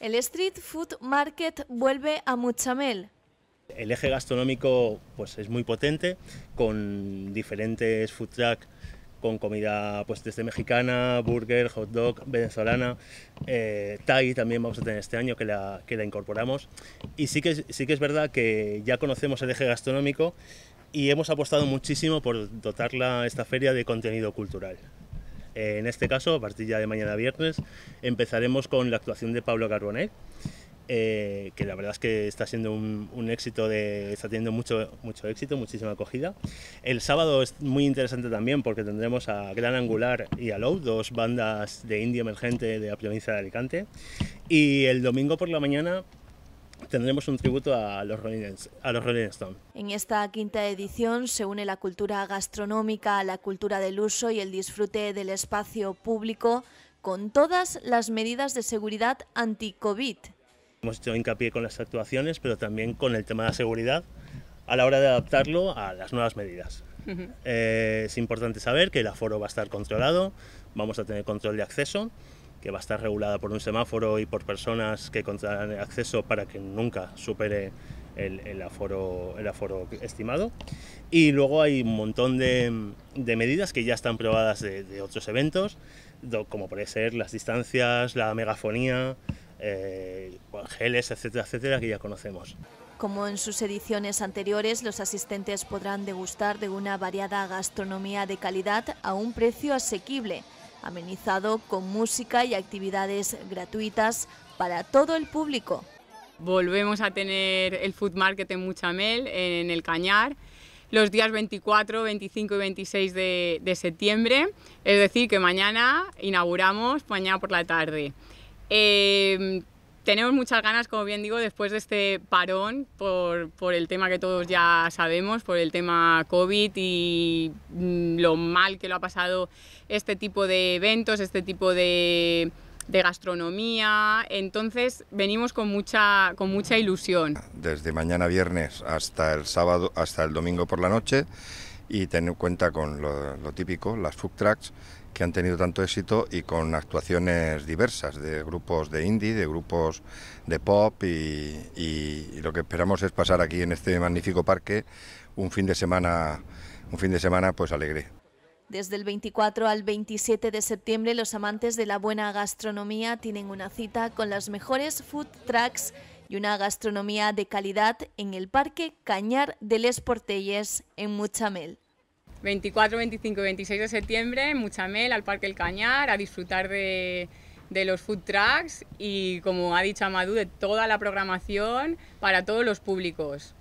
El Street Food Market vuelve a Muchamel. El eje gastronómico pues, es muy potente, con diferentes food trucks con comida pues desde mexicana, burger, hot dog, venezolana, eh, Thai también vamos a tener este año que la, que la incorporamos. Y sí que, sí que es verdad que ya conocemos el eje gastronómico y hemos apostado muchísimo por dotarla esta feria de contenido cultural. Eh, en este caso, a partir de mañana viernes, empezaremos con la actuación de Pablo Carbonet, eh, que la verdad es que está siendo un, éxito, de, está teniendo mucho, mucho éxito, muchísima acogida. El sábado es muy interesante también porque tendremos a Gran Angular y a Low, dos bandas de indie emergente de la provincia de Alicante. Y el domingo por la mañana tendremos un tributo a los Rolling, a los Rolling Stones. En esta quinta edición se une la cultura gastronómica a la cultura del uso y el disfrute del espacio público con todas las medidas de seguridad anti-COVID. Hemos hecho hincapié con las actuaciones, pero también con el tema de la seguridad a la hora de adaptarlo a las nuevas medidas. Eh, es importante saber que el aforo va a estar controlado, vamos a tener control de acceso que va a estar regulada por un semáforo y por personas que contarán el acceso para que nunca supere el, aforo, el aforo estimado. Y luego hay un montón de, medidas que ya están probadas de, otros eventos, como puede ser las distancias, la megafonía, eh, geles, etcétera, etcétera, que ya conocemos. Como en sus ediciones anteriores, los asistentes podrán degustar de una variada gastronomía de calidad a un precio asequible amenizado con música y actividades gratuitas para todo el público. Volvemos a tener el food market en Muchamel, en el Cañar, los días 24, 25 y 26 de, septiembre, es decir, que mañana inauguramos, mañana por la tarde. Eh, tenemos muchas ganas, como bien digo, después de este parón por, el tema que todos ya sabemos, por el tema COVID y mm, lo mal que lo ha pasado este tipo de eventos, este tipo de, gastronomía. Entonces venimos con mucha, con mucha ilusión. Desde mañana viernes hasta el sábado, hasta el domingo por la noche y tener en cuenta con lo, típico, las food tracks que han tenido tanto éxito y con actuaciones diversas de grupos de indie, de grupos de pop y, lo que esperamos es pasar aquí en este magnífico parque un fin de semana, un fin de semana pues alegre. Desde el 24 al 27 de septiembre, los amantes de la buena gastronomía tienen una cita con las mejores food trucks y una gastronomía de calidad en el Parque Cañar de Les Portelles en Muchamel. 24, 25 y 26 de septiembre en Muchamel, al Parque El Cañar, a disfrutar de, los food trucks y, como ha dicho Amadou, de toda la programación para todos los públicos.